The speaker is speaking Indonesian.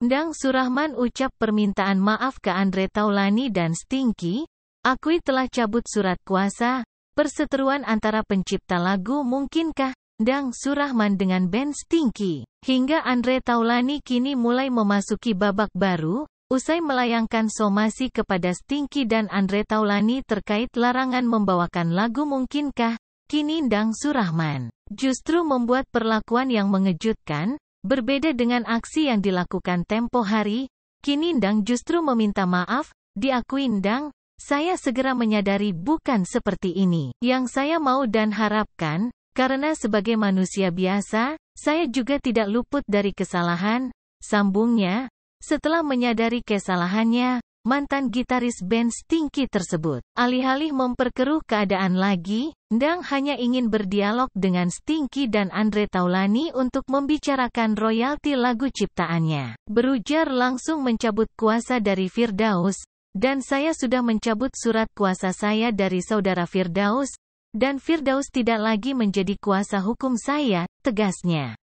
Dang Surahman ucap permintaan maaf ke Andre Taulani dan Stinky, akui telah cabut surat kuasa, perseteruan antara pencipta lagu mungkinkah, Dang Surahman dengan band Stinky. Hingga Andre Taulani kini mulai memasuki babak baru, usai melayangkan somasi kepada Stinky dan Andre Taulani terkait larangan membawakan lagu mungkinkah, kini Dang Surahman justru membuat perlakuan yang mengejutkan, Berbeda dengan aksi yang dilakukan tempo hari, kini Ndang justru meminta maaf, diakui Ndang, saya segera menyadari bukan seperti ini. Yang saya mau dan harapkan, karena sebagai manusia biasa, saya juga tidak luput dari kesalahan, sambungnya, setelah menyadari kesalahannya, mantan gitaris band Stinky tersebut. Alih-alih memperkeruh keadaan lagi, Ndang hanya ingin berdialog dengan Stinky dan Andre Taulani untuk membicarakan royalti lagu ciptaannya. Berujar langsung mencabut kuasa dari Firdaus, dan saya sudah mencabut surat kuasa saya dari saudara Firdaus, dan Firdaus tidak lagi menjadi kuasa hukum saya, tegasnya.